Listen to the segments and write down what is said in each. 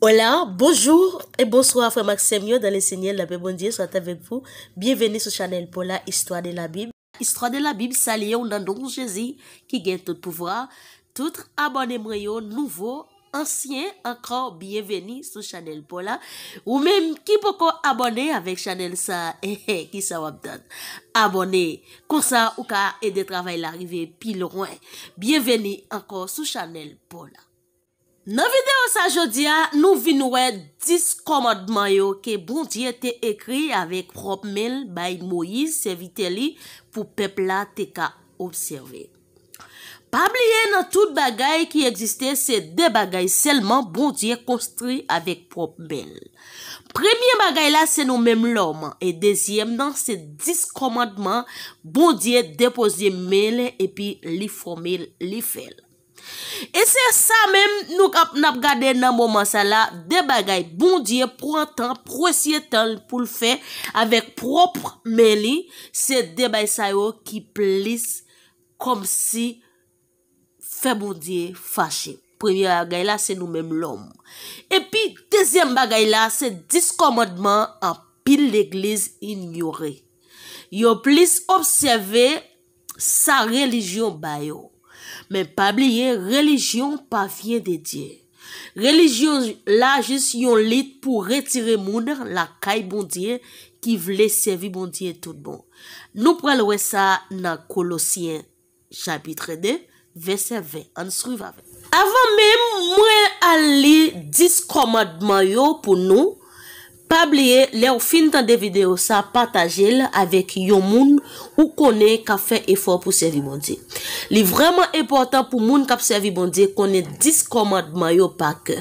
Hola, bonjour et bonsoir frère Maxime, yo dans les signes, la paix, bon dieu, soit avec vous. Bienvenue sur Chanel Pola, Histoire de la Bible. Histoire de la Bible, salut, on a donc Jésus qui gagne tout pouvoir. Toutes, abonnez-vous, nouveau, ancien, encore, bienvenue sur Chanel Pola. Ou même, qui peut pas abonner avec Chanel eh, eh, ça, hé hé, qui s'en va peut-être. Abonnez, comme ça, ou car il y a des travails arrivés pile loin. Bienvenue encore sur Chanel Pola. Nan videyo sa jodia, nou vinouè dis komadman yo ke bondye te ekri avèk prop mel bay Moïse Vitelli pou pepla te ka obseve. Pab liye nan tout bagay ki egziste se de bagay selman bondye konstri avèk prop mel. Premye bagay la se nou mem loman, e dezyem nan se dis komadman bondye depoze mel epi li fomil li fel. E se sa men nou kap nap gade nan mouman sa la, de bagay bondye prou an tan, prou esye tan pou l fe avèk propre men li, se de bagay sa yo ki plis kom si fe bondye fache. Premye bagay la se nou men lom. Epi, dezyen bagay la se diskomodman an pil l'egliz inyori. Yo plis obseve sa relijyon bayo. Men pabliye, relijyon pa fye de Diyen. Relijyon la jis yon lit pou retire mouner la kay bon Diyen ki vle sevi bon Diyen tout bon. Nou prelwe sa nan Kolosyen, chapitre 2, verset 20. An sriva ve. Avan men mwen al li diskomadman yo pou nou. Pabliye, le ou fin tan de videyo sa, patajel avek yon moun ou kone kap fe efor pou servi bondi. Li vreman eportan pou moun kap servi bondi konen diskomadman yo pak.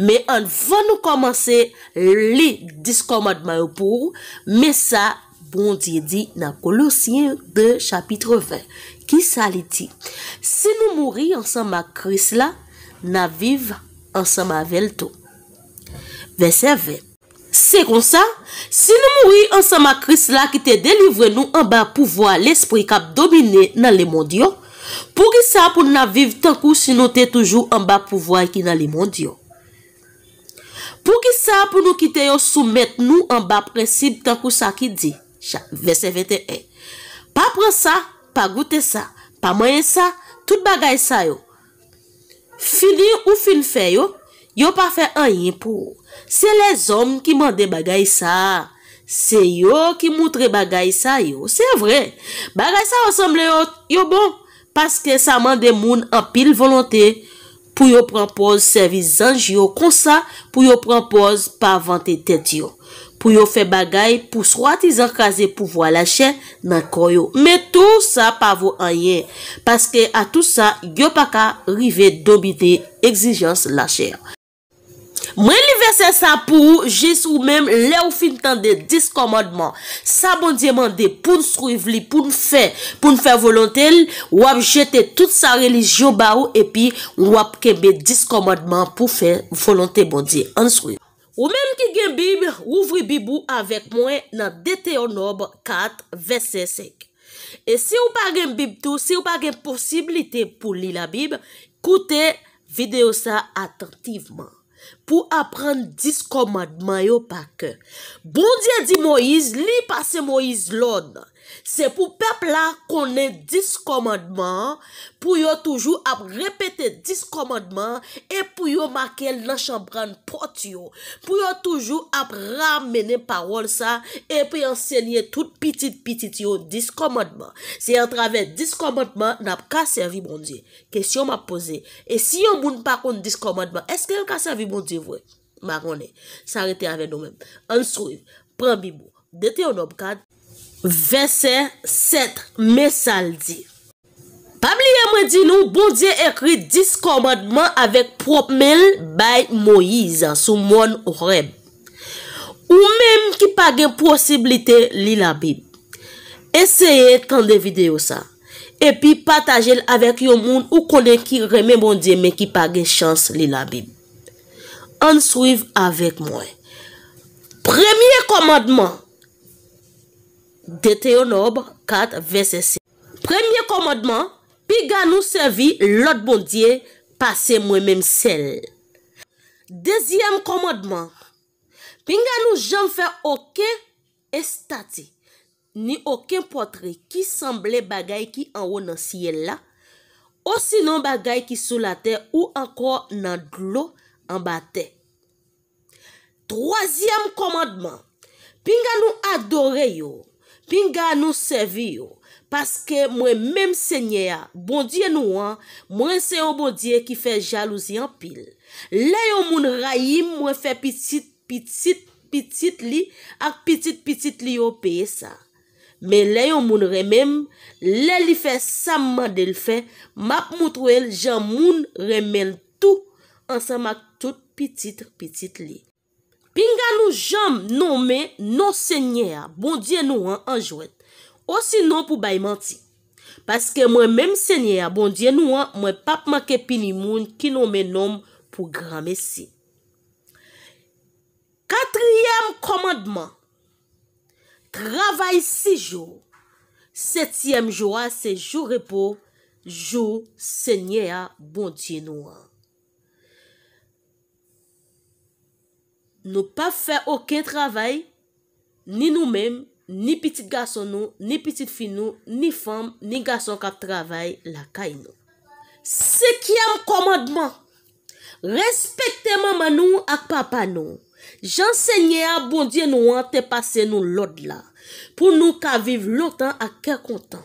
Me an van nou komanse li diskomadman yo pou, me sa bondi di nan kolosye de chapitre 20. Ki sa li ti? Se nou mouri ansan ma kris la, nan viv ansan ma velto. Ve se ve. Se kon sa, si nou moui an sa ma kris la ki te delivre nou an ba pouvoi l'espri kap domine nan le mond yo, pou ki sa pou nou na vive tankou si nou te toujou an ba pouvoi ki nan le mond yo. Pou ki sa pou nou kite yo soumet nou an ba precibe tankou sa ki di. Cha, vese vete e. Pa pren sa, pa goute sa, pa mwenye sa, tout bagay sa yo. Fini ou fin fe yo, yo pa fe an yin pou yo. Se les om ki mande bagay sa, se yo ki moutre bagay sa yo. Se vre, bagay sa asemble yo bon. Paske sa mande moun apil volante pou yo prampoz servis zanj yo konsa pou yo prampoz pa vante tet yo. Pou yo fe bagay pou swat izankaze pou vwa lache nan koyo. Me tou sa pa vo anye. Paske a tout sa, yo pa ka rive domite exijans lache yo. Mwen li vese sa pou jes ou menm le ou fin tan de diskomodman. Sa bondye mande pou n'sruiv li, pou n'fe, pou n'fe volontel, wap jete tout sa relij yo ba ou epi wap kebe diskomodman pou fe volontel bondye ansruiv. Ou menm ki gen bib, rouvri bib ou avek mwen nan dete yon ob kat vese sek. E si ou pa gen bib tou, si ou pa gen posibilite pou li la bib, koute video sa atentiveman. pou apren dis komadman yo pa ke. Bondye di Moïse li pase Moïse lon nan. Se pou pep la konen dis komadman, pou yo toujou ap repete dis komadman, e pou yo makel nan chanbran pot yo. Pou yo toujou ap ramene parol sa, e pou yo enseye tout pitit pitit yo dis komadman. Se yo travè dis komadman, nap ka servi bondye. Kèsyon ma pose, e si yo moun pa kon dis komadman, eske yo ka servi bondye vwe? Ma rone, sa rete avè nou mèm. An sou, pran bi mou, dete yo nop kade, Verset 7 Mesaldi Pabliye mwen di nou Bondye ekri dis komadman Awek propmel bay moyiz Sou moun rem Ou mem ki page Posibilite li la bib Eseye tan de video sa E pi patajel Awek yon moun ou konen ki reme Bondye men ki page chans li la bib Ansuiv avek mwen Premye komadman Dete yon obre kat vese se. Premye komadman, pi gwa nou servi lot bondye pase mwen menm sel. Dezyem komadman, pi gwa nou jom fe oke estati ni oken potre ki semble bagay ki anwo nan siye la o sino bagay ki sou la te ou anko nan glo an ba te. Trozyem komadman, pi gwa nou adore yo Pinga nou sevi yo, paske mwen menm se nye ya, bondye nou an, mwen se yo bondye ki fe jalouzi an pil. Le yo moun rayim, mwen fe pitit, pitit, pitit li, ak pitit, pitit li yo peye sa. Men le yo moun remem, le li fe samman del fe, map moutrel jan moun remen tou ansanmak tout pitit, pitit li. Binga nou jom nou me nou sènyè ya bondye nou an anjouet. Osin nou pou bayman ti. Paske mwen mèm sènyè ya bondye nou an mwen papman ke pinimoun ki nou me nou mèm pou gran mesi. Katryem komadman. Travay si jou. Setyem jou a se jou repou. Jou sènyè ya bondye nou an. Nou pa fè okè travèy ni nou mèm, ni pitit gason nou, ni pitit fi nou, ni fèm, ni gason kap travèy la kèy nou. Sekyèm komadman. Respektè maman nou ak papa nou. Jan sènyè a bondye nou an te pase nou lod la. Pou nou ka viv lotan ak kè kontan.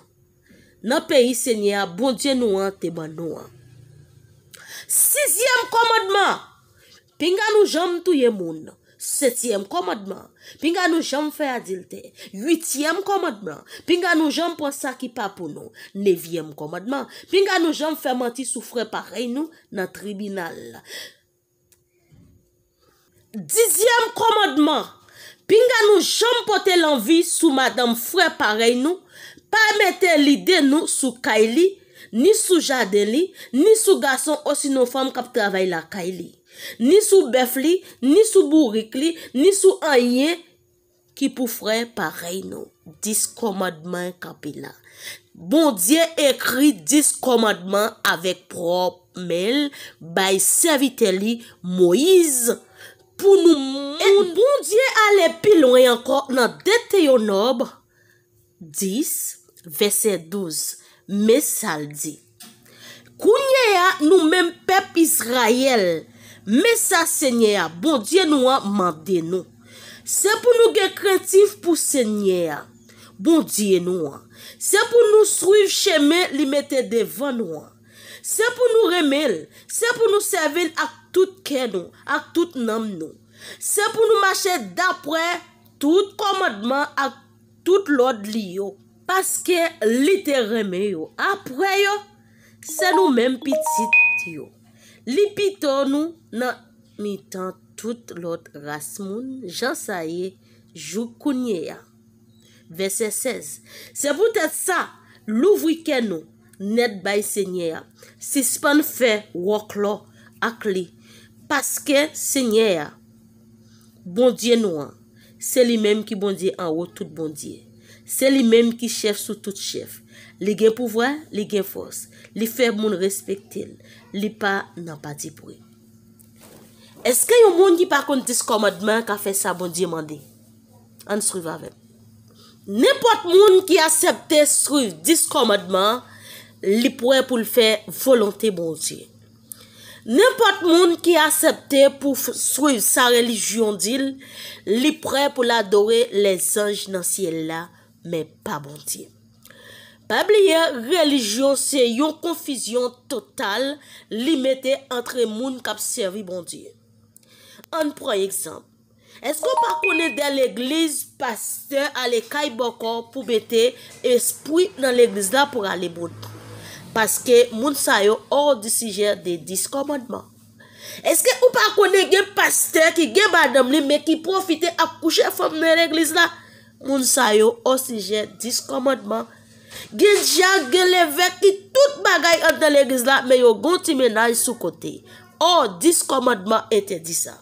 Nan peyi sènyè a bondye nou an te ban nou an. Sizyèm komadman. Pinga nou jom touye moun, setyem komodman. Pinga nou jom fè adilte, yutyem komodman. Pinga nou jom pwa sa ki pa pou nou, nevyem komodman. Pinga nou jom fè mati sou fwe parey nou nan tribunal. Dizyem komodman. Pinga nou jom pote lanvi sou madame fwe parey nou, pa emete li den nou sou kay li, ni sou jade li, ni sou gason osinofan kap travay la kay li. Ni sou bef li, ni sou bourik li, ni sou anye Ki pou fwè parey nou Dis komadman kapila Bondye ekri dis komadman avek prop mel Bay servite li moiz Pounou moun E bondye ale pilon yanko nan dete yon ob Dis vese 12 Mesal di Kounye ya nou men pep Israel Mesa senye bon a, bon diye nou a mande nou. Se pou nou gen kreatif pou senye a, bon diye nou a. Se pou nou swiv cheme li mette devan nou a. Se pou nou remel, se pou nou sevel ak tout ken nou, ak tout nam nou. Se pou nou machet dapre, tout komadman ak tout lod li yo. Paske lite reme yo. Apre yo, se nou men pitit yo. Li pito nou nan mitan tout lot ras moun, jan sa ye, jou kounye ya. Verset 16. Se poutet sa, lou vwiken nou, net bay se nye ya. Si span fe, wok lo, ak li. Paske se nye ya. Bondye nou an. Se li menm ki bondye an ou tout bondye. Se li menm ki chef sou tout chef. Li gen pou vwen, li gen fos. Li fe moun respektil. Li pa nan pa di brou. E. Eske yon moun ki pa kon dis komadman ka fe sa bon di mandi? An srive avem. Nenpot moun ki asepte srive dis komadman, li pre pou l fe volante bon di. Nenpot moun ki asepte pou srive sa relijyon di, li pre pou l adore les anj nan siel la. Mè pa bonti. Pab liye, relijyon se yon konfisyon total li mette antre moun kap servi bonti. An pran ekzamp. Eske ou pa konen den l'egliz pasteur ale kay bokor pou bete espri nan l'egliz la pou ale bonti? Paske moun sayo or di sijer de diskomodman. Eske ou pa konen gen pasteur ki gen badam li mè ki profite ap kouche fòm nan l'egliz la? moun sa yo osijen diskomodman, gen diyan gen levek ki tout bagay an delekiz la, men yo gouti menay sou kote. Oh, diskomodman ete di sa.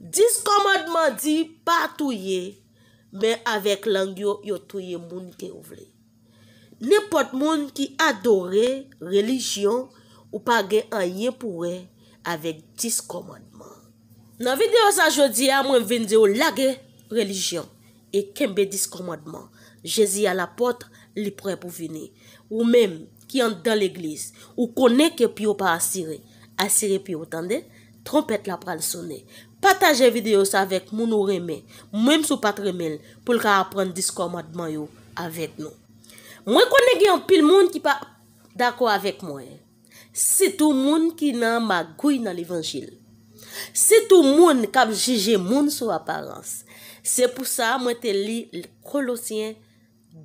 Diskomodman di pa touye, men avek langyo yo touye moun ke ou vle. Nipot moun ki adore relijyon, ou pa gen an yepouwe avek diskomodman. Nan videyo sa jodi ya mwen vende yo lage relijyon. E kembe diskomadman. Jezi a la potre li pre pou vini. Ou menm ki an dan l'eglis. Ou koneke pi yo pa asire. Asire pi yo tande, trompet la pral sone. Pataje videyo sa vek moun ou reme. Mwenm sou patre mel pou lka apren diskomadman yo avet nou. Mwen koneke yon pil moun ki pa dako avet mwen. Sito moun ki nan ma gouy nan l'evansil. Sito moun kap jije moun sou aparense. Se pou sa, mwen te li kolosyen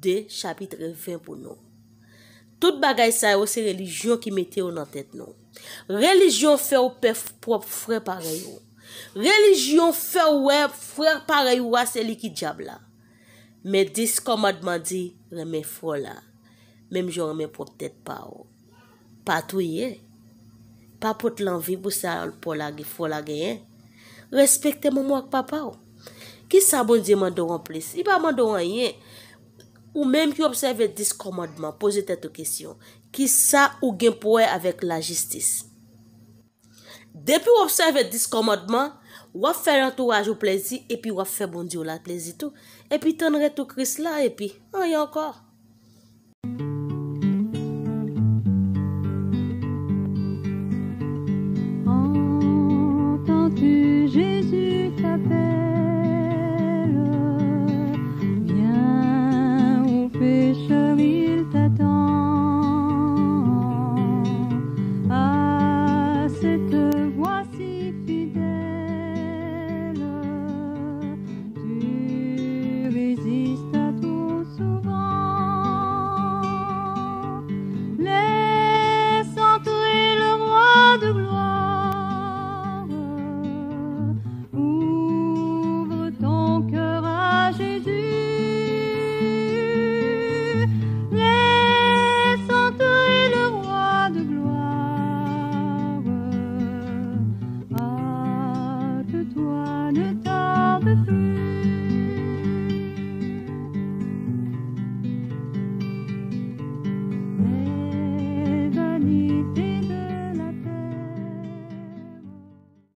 2, chapitre 20 pou nou. Tout bagay sa yo se relijyon ki meti yo nan tet nou. Relijyon fe ou pe fwep fwep pare yo. Relijyon fe ou wep fwep pare yo a se li ki diab la. Me dis komadman di remen fwela. Mem jor remen pou ptet pa ou. Pa touye. Pa pou t'lanvi pou sa pou la ge fwela geyen. Respektem mou ak papa ou. Ki sa bondye mandoran plis? I pa mandoran yen. Ou menm ki obseve dis komodman. Poze tè tou kesyon. Ki sa ou genpouè avèk la jistis? Depi obseve dis komodman, wafè rantou waj ou plezi, epi wafè bondye ou la plezi tou. Epi tèndre tou kris la epi. An yon kor.